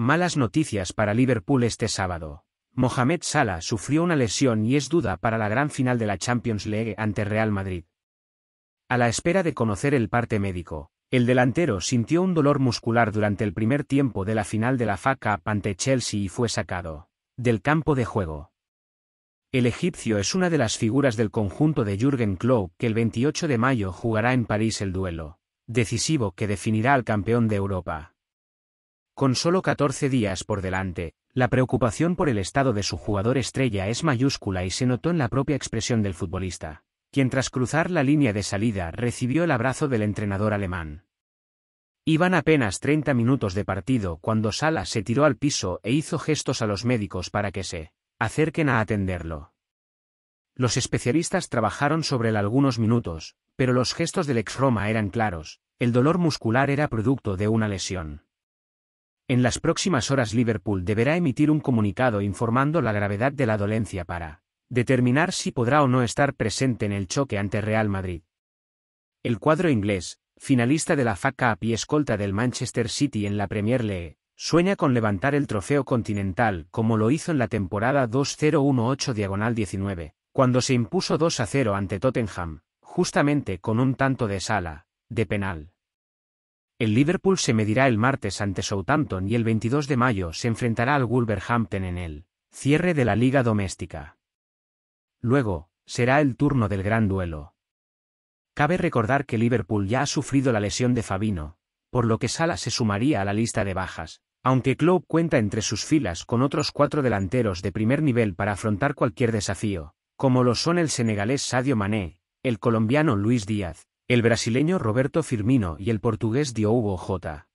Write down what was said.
Malas noticias para Liverpool este sábado. Mohamed Salah sufrió una lesión y es duda para la gran final de la Champions League ante Real Madrid. A la espera de conocer el parte médico, el delantero sintió un dolor muscular durante el primer tiempo de la final de la FA Cup ante Chelsea y fue sacado del campo de juego. El egipcio es una de las figuras del conjunto de Jürgen Klopp que el 28 de mayo jugará en París el duelo decisivo que definirá al campeón de Europa. Con solo 14 días por delante, la preocupación por el estado de su jugador estrella es mayúscula y se notó en la propia expresión del futbolista, quien tras cruzar la línea de salida recibió el abrazo del entrenador alemán. Iban apenas 30 minutos de partido cuando Sala se tiró al piso e hizo gestos a los médicos para que se acerquen a atenderlo. Los especialistas trabajaron sobre él algunos minutos, pero los gestos del ex Roma eran claros, el dolor muscular era producto de una lesión. En las próximas horas Liverpool deberá emitir un comunicado informando la gravedad de la dolencia para determinar si podrá o no estar presente en el choque ante Real Madrid. El cuadro inglés, finalista de la FA Cup y escolta del Manchester City en la Premier League, sueña con levantar el trofeo continental como lo hizo en la temporada 2018-19, cuando se impuso 2-0 ante Tottenham, justamente con un tanto de sala, de penal. El Liverpool se medirá el martes ante Southampton y el 22 de mayo se enfrentará al Wolverhampton en el cierre de la liga doméstica. Luego, será el turno del gran duelo. Cabe recordar que Liverpool ya ha sufrido la lesión de Fabino, por lo que Sala se sumaría a la lista de bajas, aunque Klopp cuenta entre sus filas con otros cuatro delanteros de primer nivel para afrontar cualquier desafío, como lo son el senegalés Sadio Mané, el colombiano Luis Díaz, el brasileño Roberto Firmino y el portugués Diogo Jota.